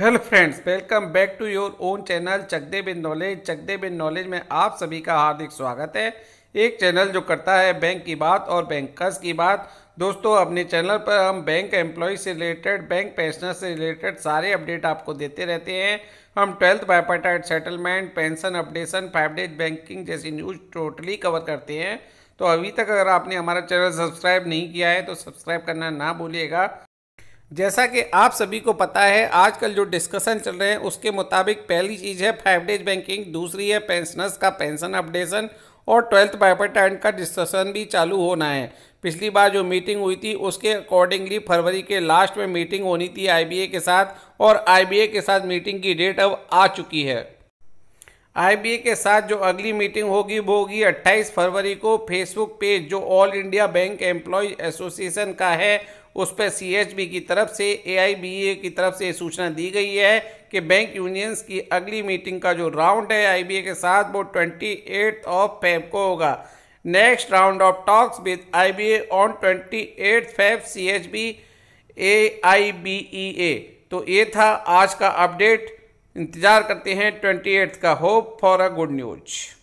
hello friends welcome back to your own channel Chakde बिन knowledge Chakde बिन knowledge में आप सभी का हार्दिक स्वागत है एक चैनल जो करता है बैंक की बात और बैंकर्स की बात दोस्तों अपने चैनल पर हम बैंक एम्प्लॉय से रिलेटेड बैंक पेंशनर से रिलेटेड सारे अपडेट आपको देते रहते हैं हम twelfth bipartite settlement pension updation five days banking जैसी न्यूज़ टोटली कवर करते हैं तो अभी तक अगर आपने हमारा चैनल सब्सक्राइब नहीं किया है तो सब्सक्राइब करना ना भूलिएगा जैसा कि आप सभी को पता है आजकल जो डिस्कशन चल रहे हैं उसके मुताबिक पहली चीज़ है फाइव डेज बैंकिंग दूसरी है पेंशनर्स का पेंशन अपडेशन और ट्वेल्थ बाइपरटाइन का डिस्कशन भी चालू होना है पिछली बार जो मीटिंग हुई थी उसके अकॉर्डिंगली फरवरी के लास्ट में मीटिंग होनी थी आईबीए के साथ और आईबीए के साथ मीटिंग की डेट अब आ चुकी है आईबीए के साथ जो अगली मीटिंग होगी वो होगी 28 फरवरी को फेसबुक पेज जो all India bank employees association का है उस पर सी की तरफ से ए की तरफ से सूचना दी गई है कि बैंक यूनियंस की अगली मीटिंग का जो राउंड है आई के साथ वो ट्वेंटी ऑफ फेब को होगा next round of talks with I B N on twenty eight Feb C H B A I B E A तो ये था आज का अपडेट इंतज़ार करते हैं ट्वेंटी एट्थ का hope for a good news